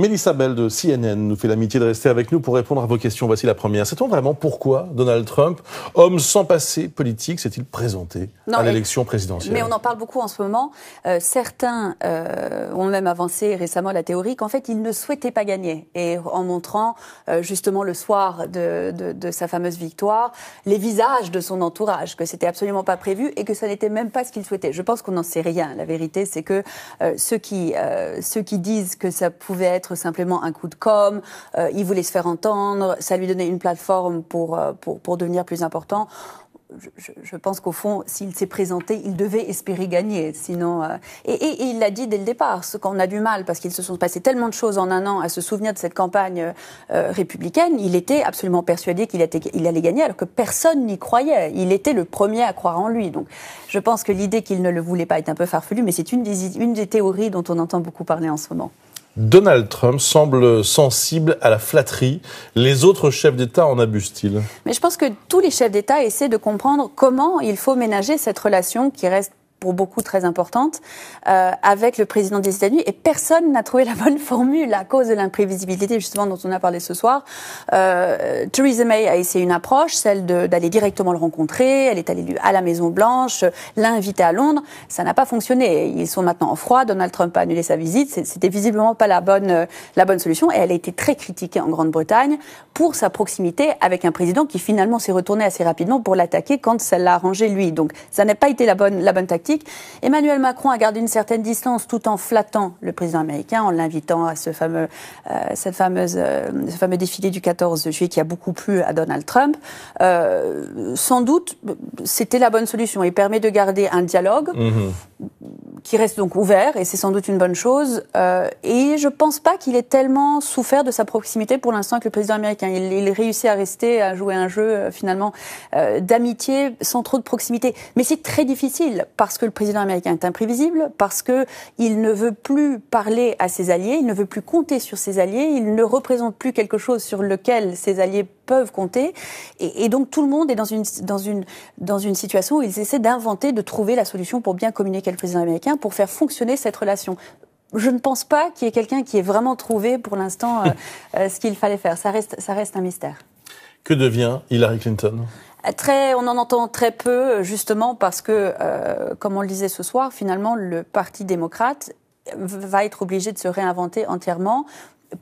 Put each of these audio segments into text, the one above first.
Mélissa Bell de CNN nous fait l'amitié de rester avec nous pour répondre à vos questions. Voici la première. Sait-on vraiment pourquoi Donald Trump, homme sans passé politique, s'est-il présenté à l'élection présidentielle Mais on en parle beaucoup en ce moment. Euh, certains euh, ont même avancé récemment la théorie qu'en fait, il ne souhaitait pas gagner. Et en montrant euh, justement le soir de, de, sa fameuse victoire, les visages de son entourage, que c'était absolument pas prévu et que ce n'était même pas ce qu'il souhaitait. Je pense qu'on n'en sait rien. La vérité, c'est que ceux, qui, ceux qui disent que ça pouvait être simplement un coup de com. Euh, il voulait se faire entendre. Ça lui donnait une plateforme pour, euh, pour, pour devenir plus important. Je, pense qu'au fond, s'il s'est présenté, il devait espérer gagner. Sinon, euh, et, il l'a dit dès le départ, ce qu'on a du mal, parce qu'il se sont passés tellement de choses en un an à se souvenir de cette campagne républicaine, il était absolument persuadé qu'il il allait gagner, alors que personne n'y croyait. Il était le premier à croire en lui. Donc, je pense que l'idée qu'il ne le voulait pas est un peu farfelue, mais c'est une une des théories dont on entend beaucoup parler en ce moment. Donald Trump semble sensible à la flatterie. Les autres chefs d'État en abusent-ils Mais je pense que tous les chefs d'État essaient de comprendre comment il faut ménager cette relation qui reste pour beaucoup très importante, euh, avec le président des États-Unis, et personne n'a trouvé la bonne formule à cause de l'imprévisibilité justement dont on a parlé ce soir. Euh, Theresa May a essayé une approche, celle d'aller directement le rencontrer, elle est allée à la Maison Blanche, l'a invité à Londres, ça n'a pas fonctionné. Ils sont maintenant en froid, Donald Trump a annulé sa visite, c'était visiblement pas la bonne, la bonne solution, et elle a été très critiquée en Grande-Bretagne pour sa proximité avec un président qui finalement s'est retourné assez rapidement pour l'attaquer quand ça l'a arrangé lui. Donc ça n'a pas été la bonne, la bonne tactique. Emmanuel Macron a gardé une certaine distance tout en flattant le président américain, en l'invitant à ce fameux, euh, cette fameuse, euh, ce fameux défilé du 14 juillet qui a beaucoup plu à Donald Trump. Euh, sans doute, c'était la bonne solution. Il permet de garder un dialogue. Mm-hmm qui reste donc ouvert, et c'est sans doute une bonne chose. Euh, et je pense pas qu'il ait tellement souffert de sa proximité pour l'instant avec le président américain. Il, réussit à rester, à jouer un jeu euh, finalement euh, d'amitié sans trop de proximité. Mais c'est très difficile parce que le président américain est imprévisible, parce que il ne veut plus parler à ses alliés, il ne veut plus compter sur ses alliés, il ne représente plus quelque chose sur lequel ses alliés peuvent compter. Et, donc tout le monde est dans une, dans une, dans une situation où ils essaient d'inventer, de trouver la solution pour bien communiquer avec le président américain, pour faire fonctionner cette relation je ne pense pas qu'il y ait quelqu'un qui ait vraiment trouvé pour l'instant euh, euh, ce qu'il fallait faire. Ça reste, ça reste un mystère. Que devient Hillary Clinton euh, Très, on en entend très peu, justement, parce que, comme on le disait ce soir, finalement, le Parti démocrate va être obligé de se réinventer entièrement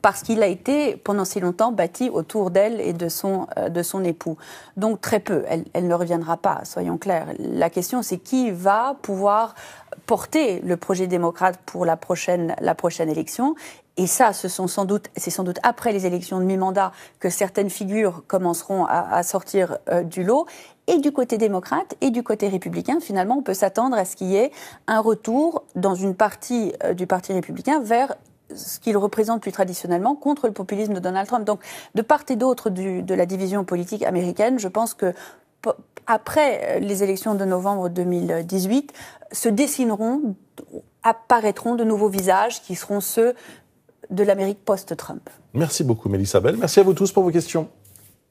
parce qu'il a été pendant si longtemps bâti autour d'elle et de son, euh, de son époux. Donc très peu, elle, elle, ne reviendra pas, soyons clairs. La question c'est qui va pouvoir porter le projet démocrate pour la prochaine, la prochaine élection et ça, ce sont sans doute, c'est sans doute après les élections de mi-mandat que certaines figures commenceront à, sortir euh, du lot. Et du côté démocrate et du côté républicain, finalement, on peut s'attendre à ce qu'il y ait un retour dans une partie euh, du Parti républicain vers ce qu'il représente plus traditionnellement contre le populisme de Donald Trump. Donc, de part et d'autre de la division politique américaine, je pense que après les élections de novembre 2018, se dessineront, apparaîtront de nouveaux visages qui seront ceux de l'Amérique post-Trump. Merci beaucoup, Mélissa Merci à vous tous pour vos questions.